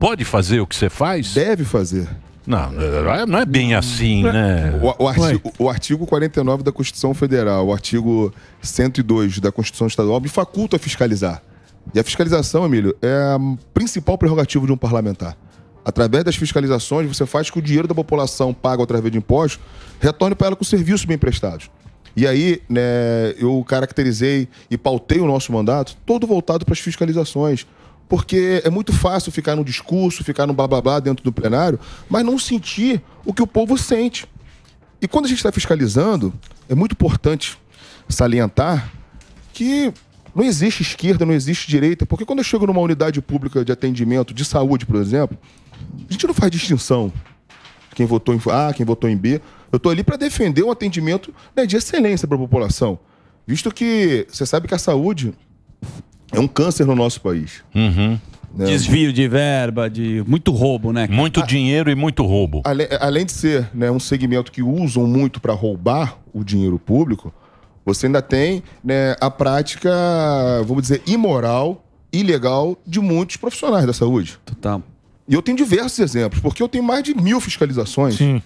pode fazer o que você faz? Deve fazer. Não, não é, é bem assim, é. né? O, o, artigo, o artigo 49 da Constituição Federal, o artigo 102 da Constituição Estadual me faculta a fiscalizar. E a fiscalização, Emílio, é a principal prerrogativa de um parlamentar. Através das fiscalizações, você faz que o dinheiro da população pago através de impostos retorne para ela com serviços bem prestados. E aí, né, eu caracterizei e pautei o nosso mandato todo voltado para as fiscalizações, porque é muito fácil ficar no discurso, ficar no blá blá blá dentro do plenário, mas não sentir o que o povo sente. E quando a gente está fiscalizando, é muito importante salientar que não existe esquerda, não existe direita, porque quando eu chego numa unidade pública de atendimento de saúde, por exemplo, a gente não faz distinção. Quem votou em A, quem votou em B. Eu estou ali para defender um atendimento né, de excelência para a população. Visto que você sabe que a saúde é um câncer no nosso país. Uhum. Né? Desvio de verba, de muito roubo, né? Muito a... Ah. dinheiro e muito roubo. Ale... Além de ser né, um segmento que usam muito para roubar o dinheiro público, você ainda tem né, a prática, vamos dizer, imoral, ilegal de muitos profissionais da saúde. Total. E eu tenho diversos exemplos, porque eu tenho mais de mil fiscalizações. Sim.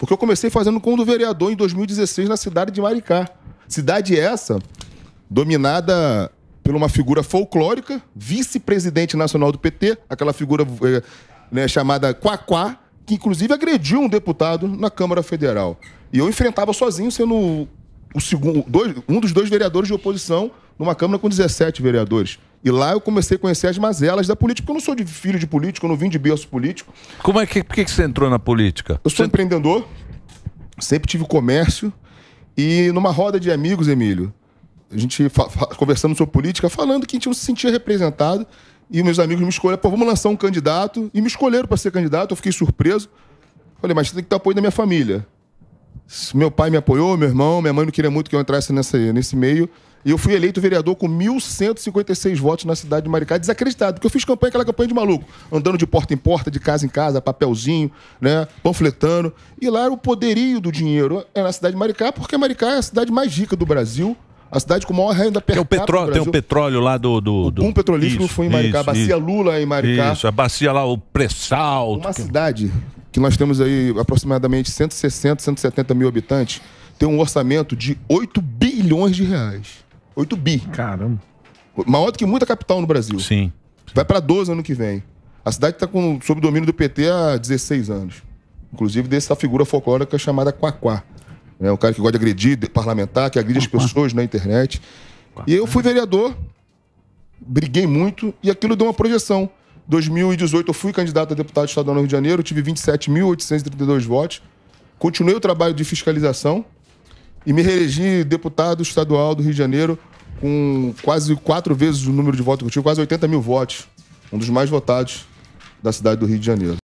Porque eu comecei fazendo com o vereador em 2016 na cidade de Maricá. Cidade essa dominada por uma figura folclórica, vice-presidente nacional do PT, aquela figura chamada eh, né, chamada Quaquá, que inclusive agrediu um deputado na Câmara Federal. E eu enfrentava sozinho, sendo o segundo, dois, um dos dois vereadores de oposição numa Câmara com 17 vereadores. E lá eu comecei a conhecer as mazelas da política, porque eu não sou de filho de político, eu não vim de berço político. Como é que, por que, que você entrou na política? Eu sou você... empreendedor, sempre tive comércio, e numa roda de amigos, Emílio, a gente conversando sobre política, falando que a gente não se sentia representado. E meus amigos me escolheram, pô, vamos lançar um candidato. E me escolheram para ser candidato, eu fiquei surpreso. Falei, mas tem que ter apoio da minha família. Meu pai me apoiou, meu irmão, minha mãe não queria muito que eu entrasse nessa, nesse meio. E eu fui eleito vereador com 1.156 votos na cidade de Maricá, desacreditado, porque eu fiz campanha, aquela campanha de maluco, andando de porta em porta, de casa em casa, papelzinho, né, panfletando. E lá era o poderio do dinheiro é na cidade de Maricá, porque Maricá é a cidade mais rica do Brasil, a cidade com maior renda per capita. Tem, petró tem o petróleo lá do. do, do... O petrolífero isso, foi em Maricá, isso, a bacia isso, Lula em Maricá. Isso, a bacia lá, o pré-sal. Uma que... cidade que nós temos aí aproximadamente 160, 170 mil habitantes, tem um orçamento de 8 bilhões de reais. 8 bi. Caramba. Maior do que muita capital no Brasil. Sim. Vai para 12 ano que vem. A cidade está sob domínio do PT há 16 anos. Inclusive dessa figura folclórica chamada Quaquá né? um cara que gosta de agredir parlamentar, que agride as pessoas na internet. E eu fui vereador, briguei muito e aquilo deu uma projeção. 2018 eu fui candidato a deputado estadual no Rio de Janeiro, tive 27.832 votos. Continuei o trabalho de fiscalização e me reelegi deputado estadual do Rio de Janeiro com quase quatro vezes o número de votos que eu tive, quase 80 mil votos. Um dos mais votados da cidade do Rio de Janeiro.